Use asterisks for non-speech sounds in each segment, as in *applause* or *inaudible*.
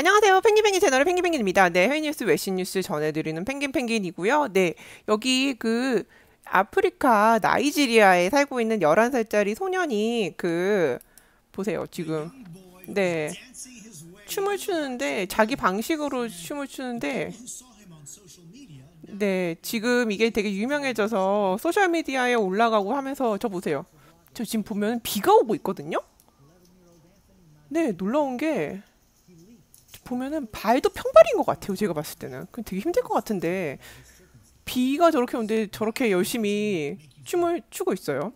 안녕하세요. 펭귄펭귄 채널의 펭귄펭귄입니다. 네, 해외뉴스, 외신뉴스 전해드리는 펭귄펭귄이고요. 네, 여기 그 아프리카 나이지리아에 살고 있는 11살짜리 소년이 그 보세요, 지금. 네. 춤을 추는데 자기 방식으로 춤을 추는데 네, 지금 이게 되게 유명해져서 소셜 미디어에 올라가고 하면서 저 보세요. 저 지금 보면 비가 오고 있거든요. 네, 놀라운 게 보면은 발도 평발인 것 같아요. 제가 봤을 때는. 그 되게 힘들 것 같은데 비가 저렇게 오는데 저렇게 열심히 춤을 추고 있어요.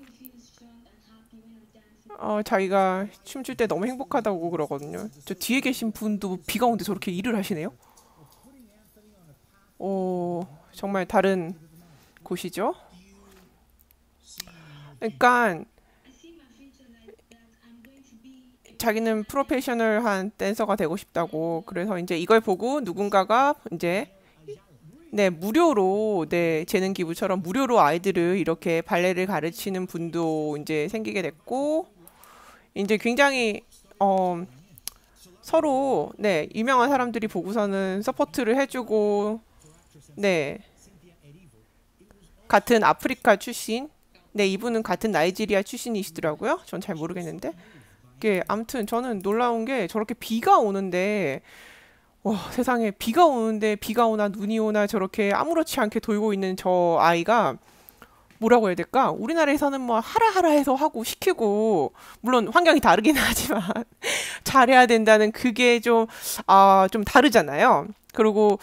어, 자기가 춤출 때 너무 행복하다고 그러거든요. 저 뒤에 계신 분도 비가 오는데 저렇게 일을 하시네요. 어, 정말 다른 곳이죠. 그러니까 자기는 프로페셔널한 댄서가 되고 싶다고 그래서 이제 이걸 보고 누군가가 이제 네 무료로 네 재능 기부처럼 무료로 아이들을 이렇게 발레를 가르치는 분도 이제 생기게 됐고 이제 굉장히 어 서로 네 유명한 사람들이 보고서는 서포트를 해주고 네 같은 아프리카 출신 네 이분은 같은 나이지리아 출신이시더라고요 전 잘 모르겠는데 게 암튼 저는 놀라운 게 저렇게 비가 오는데 와 세상에 비가 오는데 비가 오나 눈이 오나 저렇게 아무렇지 않게 돌고 있는 저 아이가 뭐라고 해야 될까? 우리나라에서는 뭐 하라하라 해서 하고 시키고 물론 환경이 다르긴 *laughs* 하지만 잘해야 된다는 그게 좀 아좀 아, 좀 다르잖아요. 그리고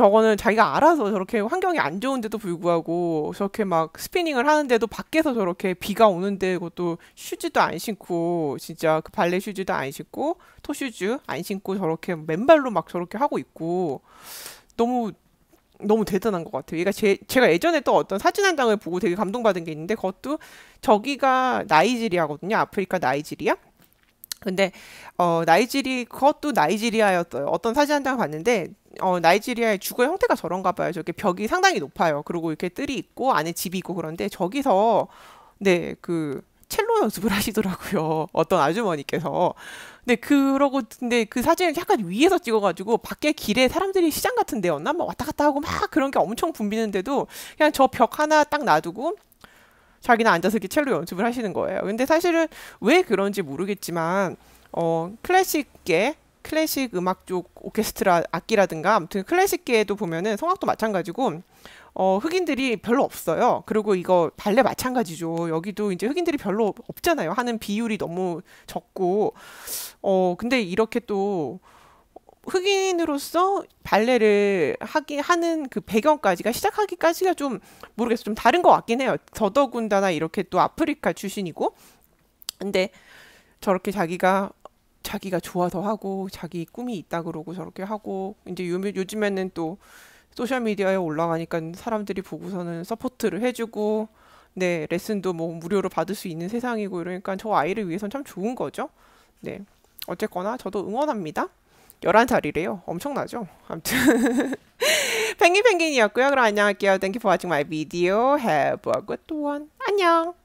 저거는 자기가 알아서 저렇게 환경이 안 좋은데도 불구하고 저렇게 막 스피닝을 하는데도 밖에서 저렇게 비가 오는데 그것도 슈즈도 안 신고 진짜 그 발레 슈즈도 안 신고 토 슈즈 안 신고 저렇게 맨발로 막 저렇게 하고 있고 너무 너무 대단한 것 같아요. 얘가 제, 제가 예전에 또 어떤 사진 한 장을 보고 되게 감동받은 게 있는데 그것도 저기가 나이지리아거든요. 아프리카 나이지리아. 근데 어 나이지리 그것도 나이지리아였어요. 어떤 사진 한장을 봤는데 어, 나이지리아의 주거 형태가 저런가 봐요. 저게 벽이 상당히 높아요. 그리고 이렇게 뜰이 있고 안에 집이 있고 그런데 저기서 네, 그 첼로 연습을 *laughs* 하시더라고요. 어떤 아주머니께서. 근데 그러고 근데 그 사진을 약간 위에서 찍어가지고 밖에 길에 사람들이 시장 같은 데였나 막 뭐 왔다 갔다 하고 막 그런 게 엄청 붐비는데도 그냥 저 벽 하나 딱 놔두고 자기는 앉아서 이렇게 첼로 연습을 하시는 거예요. 근데 사실은 왜 그런지 모르겠지만 어 클래식계 클래식 음악 쪽 오케스트라 악기라든가 아무튼 클래식계에도 보면은 성악도 마찬가지고 어, 흑인들이 별로 없어요. 그리고 이거 발레 마찬가지죠. 여기도 이제 흑인들이 별로 없잖아요. 하는 비율이 너무 적고 어 근데 이렇게 또 흑인으로서 발레를 하기 하는 그 배경까지가 시작하기까지가 좀 모르겠어 좀 다른 것 같긴 해요. 더더군다나 이렇게 또 아프리카 출신이고 근데 저렇게 자기가 자기가 좋아서 하고 자기 꿈이 있다 그러고 저렇게 하고 이제 요, 요즘에는 또 소셜 미디어에 올라가니까 사람들이 보고서는 서포트를 해주고 네 레슨도 뭐 무료로 받을 수 있는 세상이고 이러니까 저 아이를 위해선 참 좋은 거죠. 네 어쨌거나 저도 응원합니다. 열한 살이래요 엄청나죠? 아무튼 *laughs* 펭귄 펭귄이었고요. 그럼 안녕할게요. Thank you for watching my video. Have a good one. 안녕.